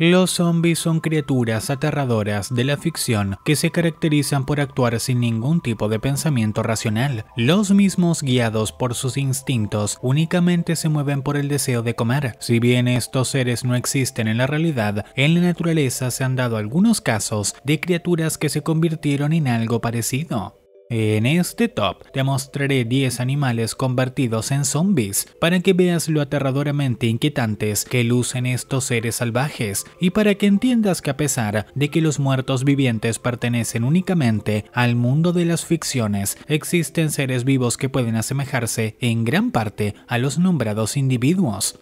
Los zombies son criaturas aterradoras de la ficción que se caracterizan por actuar sin ningún tipo de pensamiento racional. Los mismos guiados por sus instintos únicamente se mueven por el deseo de comer. Si bien estos seres no existen en la realidad, en la naturaleza se han dado algunos casos de criaturas que se convirtieron en algo parecido. En este top te mostraré 10 animales convertidos en zombies para que veas lo aterradoramente inquietantes que lucen estos seres salvajes y para que entiendas que a pesar de que los muertos vivientes pertenecen únicamente al mundo de las ficciones, existen seres vivos que pueden asemejarse en gran parte a los nombrados individuos.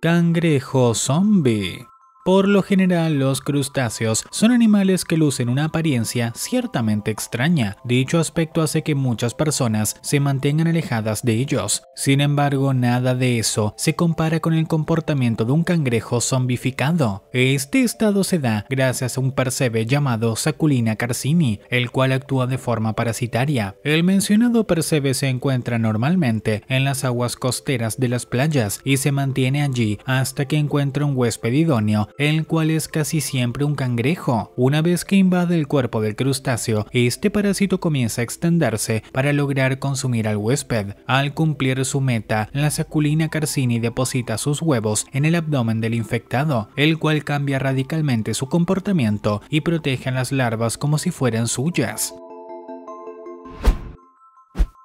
Cangrejo zombie. Por lo general, los crustáceos son animales que lucen una apariencia ciertamente extraña. Dicho aspecto hace que muchas personas se mantengan alejadas de ellos. Sin embargo, nada de eso se compara con el comportamiento de un cangrejo zombificado. Este estado se da gracias a un percebe llamado Saculina carcini, el cual actúa de forma parasitaria. El mencionado percebe se encuentra normalmente en las aguas costeras de las playas y se mantiene allí hasta que encuentra un huésped idóneo el cual es casi siempre un cangrejo. Una vez que invade el cuerpo del crustáceo, este parásito comienza a extenderse para lograr consumir al huésped. Al cumplir su meta, la saculina carcini deposita sus huevos en el abdomen del infectado, el cual cambia radicalmente su comportamiento y protege a las larvas como si fueran suyas.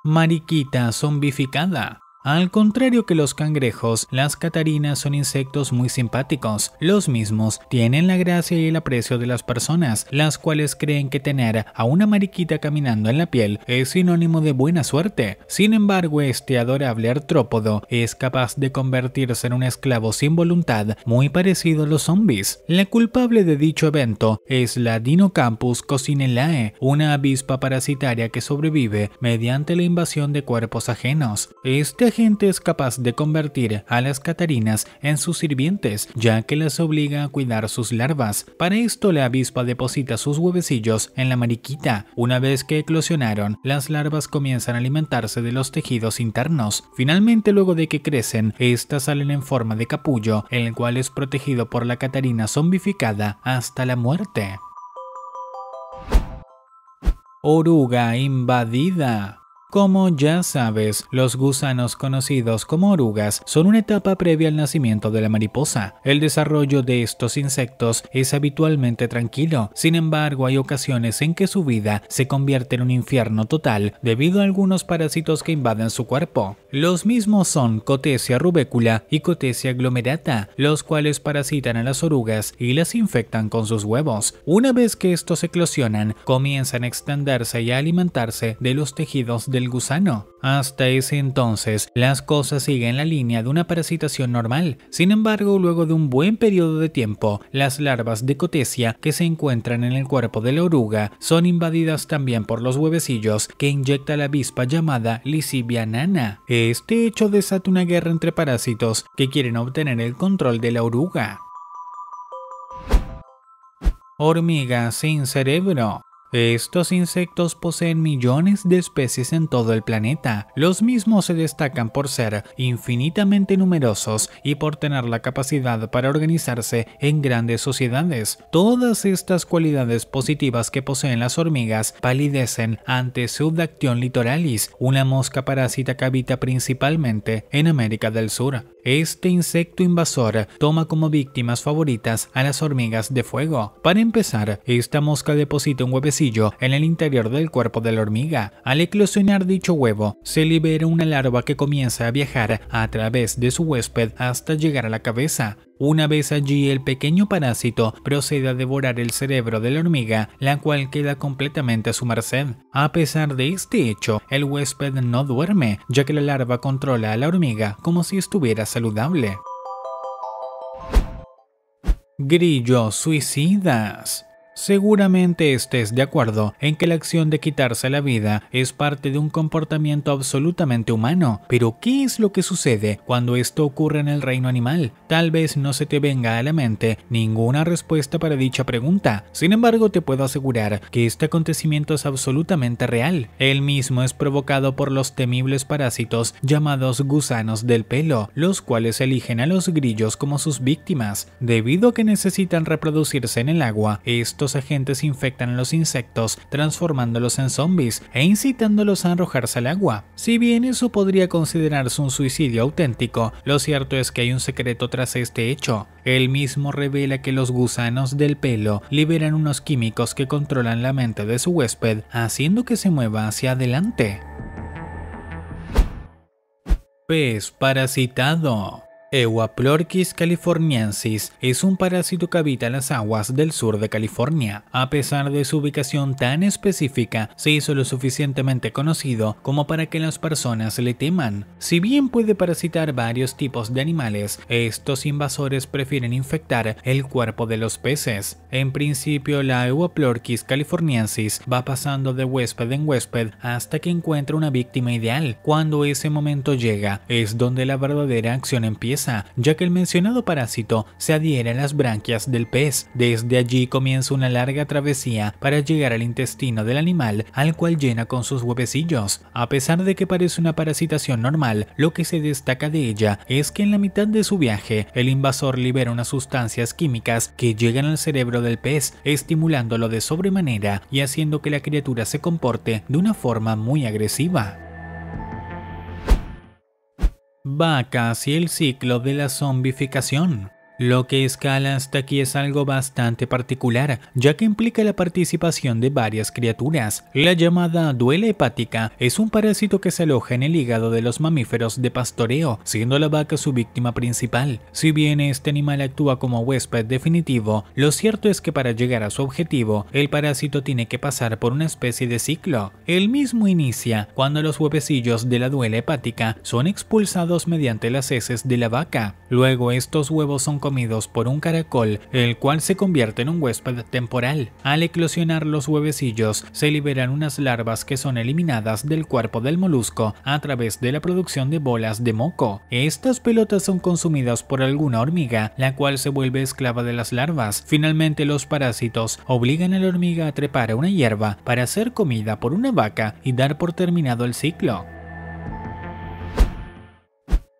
Mariquita zombificada al contrario que los cangrejos, las catarinas son insectos muy simpáticos. Los mismos tienen la gracia y el aprecio de las personas, las cuales creen que tener a una mariquita caminando en la piel es sinónimo de buena suerte. Sin embargo, este adorable artrópodo es capaz de convertirse en un esclavo sin voluntad, muy parecido a los zombies. La culpable de dicho evento es la Dinocampus cocinelae, una avispa parasitaria que sobrevive mediante la invasión de cuerpos ajenos. Este gente es capaz de convertir a las Catarinas en sus sirvientes, ya que las obliga a cuidar sus larvas. Para esto la avispa deposita sus huevecillos en la mariquita. Una vez que eclosionaron, las larvas comienzan a alimentarse de los tejidos internos. Finalmente, luego de que crecen, estas salen en forma de capullo, el cual es protegido por la Catarina zombificada hasta la muerte. Oruga invadida como ya sabes, los gusanos conocidos como orugas son una etapa previa al nacimiento de la mariposa. El desarrollo de estos insectos es habitualmente tranquilo, sin embargo hay ocasiones en que su vida se convierte en un infierno total debido a algunos parásitos que invaden su cuerpo. Los mismos son Cotesia rubécula y Cotesia glomerata, los cuales parasitan a las orugas y las infectan con sus huevos. Una vez que estos eclosionan, comienzan a extenderse y a alimentarse de los tejidos de gusano. Hasta ese entonces, las cosas siguen la línea de una parasitación normal. Sin embargo, luego de un buen periodo de tiempo, las larvas de cotesia que se encuentran en el cuerpo de la oruga son invadidas también por los huevecillos que inyecta la avispa llamada lisibia nana. Este hecho desata una guerra entre parásitos que quieren obtener el control de la oruga. Hormiga sin cerebro estos insectos poseen millones de especies en todo el planeta. Los mismos se destacan por ser infinitamente numerosos y por tener la capacidad para organizarse en grandes sociedades. Todas estas cualidades positivas que poseen las hormigas palidecen ante Subdaction litoralis, una mosca parásita que habita principalmente en América del Sur. Este insecto invasor toma como víctimas favoritas a las hormigas de fuego. Para empezar, esta mosca deposita un huevecillo en el interior del cuerpo de la hormiga. Al eclosionar dicho huevo, se libera una larva que comienza a viajar a través de su huésped hasta llegar a la cabeza. Una vez allí, el pequeño parásito procede a devorar el cerebro de la hormiga, la cual queda completamente a su merced. A pesar de este hecho, el huésped no duerme, ya que la larva controla a la hormiga como si estuviera saludable. Grillos suicidas Seguramente estés de acuerdo en que la acción de quitarse la vida es parte de un comportamiento absolutamente humano, pero ¿qué es lo que sucede cuando esto ocurre en el reino animal? Tal vez no se te venga a la mente ninguna respuesta para dicha pregunta, sin embargo te puedo asegurar que este acontecimiento es absolutamente real. El mismo es provocado por los temibles parásitos llamados gusanos del pelo, los cuales eligen a los grillos como sus víctimas. Debido a que necesitan reproducirse en el agua, esto los agentes infectan a los insectos, transformándolos en zombies e incitándolos a arrojarse al agua. Si bien eso podría considerarse un suicidio auténtico, lo cierto es que hay un secreto tras este hecho. Él mismo revela que los gusanos del pelo liberan unos químicos que controlan la mente de su huésped, haciendo que se mueva hacia adelante. Pez pues, parasitado Euaplorquis californiensis es un parásito que habita las aguas del sur de California. A pesar de su ubicación tan específica, se hizo lo suficientemente conocido como para que las personas le teman. Si bien puede parasitar varios tipos de animales, estos invasores prefieren infectar el cuerpo de los peces. En principio, la Euaplorquis californiensis va pasando de huésped en huésped hasta que encuentra una víctima ideal. Cuando ese momento llega, es donde la verdadera acción empieza ya que el mencionado parásito se adhiere a las branquias del pez. Desde allí comienza una larga travesía para llegar al intestino del animal, al cual llena con sus huevecillos. A pesar de que parece una parasitación normal, lo que se destaca de ella es que en la mitad de su viaje, el invasor libera unas sustancias químicas que llegan al cerebro del pez, estimulándolo de sobremanera y haciendo que la criatura se comporte de una forma muy agresiva va casi el ciclo de la zombificación. Lo que escala hasta aquí es algo bastante particular, ya que implica la participación de varias criaturas. La llamada duela hepática es un parásito que se aloja en el hígado de los mamíferos de pastoreo, siendo la vaca su víctima principal. Si bien este animal actúa como huésped definitivo, lo cierto es que para llegar a su objetivo, el parásito tiene que pasar por una especie de ciclo. El mismo inicia cuando los huevecillos de la duela hepática son expulsados mediante las heces de la vaca. Luego estos huevos son por un caracol, el cual se convierte en un huésped temporal. Al eclosionar los huevecillos, se liberan unas larvas que son eliminadas del cuerpo del molusco a través de la producción de bolas de moco. Estas pelotas son consumidas por alguna hormiga, la cual se vuelve esclava de las larvas. Finalmente, los parásitos obligan a la hormiga a trepar a una hierba para ser comida por una vaca y dar por terminado el ciclo.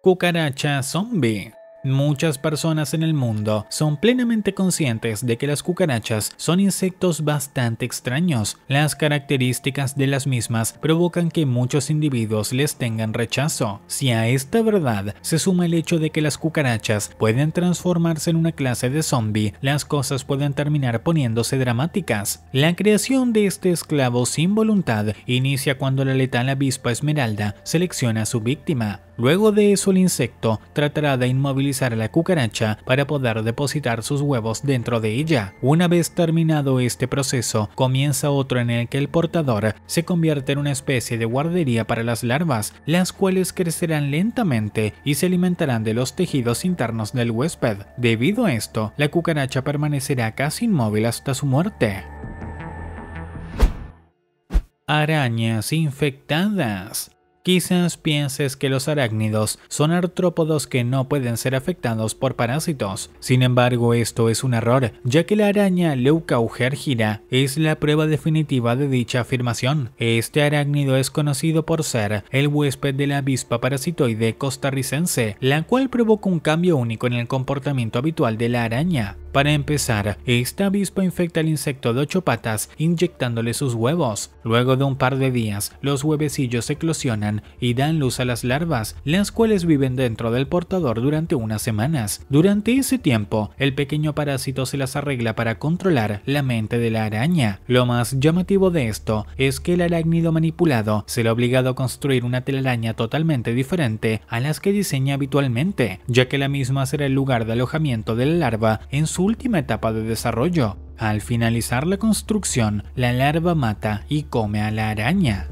Cucaracha zombie Muchas personas en el mundo son plenamente conscientes de que las cucarachas son insectos bastante extraños. Las características de las mismas provocan que muchos individuos les tengan rechazo. Si a esta verdad se suma el hecho de que las cucarachas pueden transformarse en una clase de zombie, las cosas pueden terminar poniéndose dramáticas. La creación de este esclavo sin voluntad inicia cuando la letal avispa esmeralda selecciona a su víctima. Luego de eso el insecto tratará de inmovilizar a la cucaracha para poder depositar sus huevos dentro de ella. Una vez terminado este proceso, comienza otro en el que el portador se convierte en una especie de guardería para las larvas, las cuales crecerán lentamente y se alimentarán de los tejidos internos del huésped. Debido a esto, la cucaracha permanecerá casi inmóvil hasta su muerte arañas infectadas. Quizás pienses que los arácnidos son artrópodos que no pueden ser afectados por parásitos. Sin embargo, esto es un error, ya que la araña Leucaugergira es la prueba definitiva de dicha afirmación. Este arácnido es conocido por ser el huésped de la avispa parasitoide costarricense, la cual provoca un cambio único en el comportamiento habitual de la araña. Para empezar, esta avispa infecta al insecto de ocho patas inyectándole sus huevos. Luego de un par de días, los huevecillos eclosionan y dan luz a las larvas, las cuales viven dentro del portador durante unas semanas. Durante ese tiempo, el pequeño parásito se las arregla para controlar la mente de la araña. Lo más llamativo de esto es que el arácnido manipulado se le ha obligado a construir una telaraña totalmente diferente a las que diseña habitualmente, ya que la misma será el lugar de alojamiento de la larva en su última etapa de desarrollo. Al finalizar la construcción, la larva mata y come a la araña.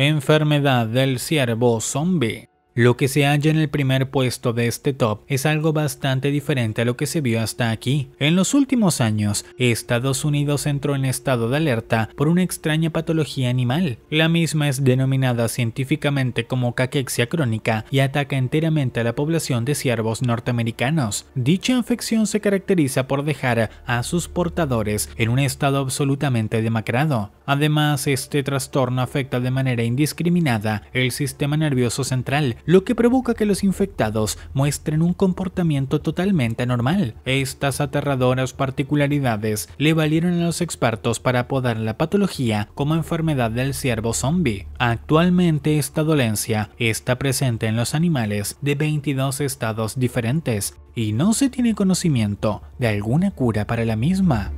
Enfermedad del ciervo zombie. Lo que se halla en el primer puesto de este top es algo bastante diferente a lo que se vio hasta aquí. En los últimos años, Estados Unidos entró en estado de alerta por una extraña patología animal. La misma es denominada científicamente como caquexia crónica y ataca enteramente a la población de ciervos norteamericanos. Dicha infección se caracteriza por dejar a sus portadores en un estado absolutamente demacrado. Además, este trastorno afecta de manera indiscriminada el sistema nervioso central, lo que provoca que los infectados muestren un comportamiento totalmente anormal. Estas aterradoras particularidades le valieron a los expertos para apodar la patología como enfermedad del ciervo zombie. Actualmente esta dolencia está presente en los animales de 22 estados diferentes y no se tiene conocimiento de alguna cura para la misma.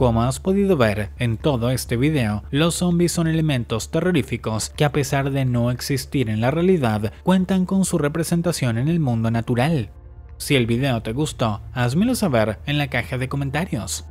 Como has podido ver en todo este video, los zombies son elementos terroríficos que a pesar de no existir en la realidad, cuentan con su representación en el mundo natural. Si el video te gustó, házmelo saber en la caja de comentarios.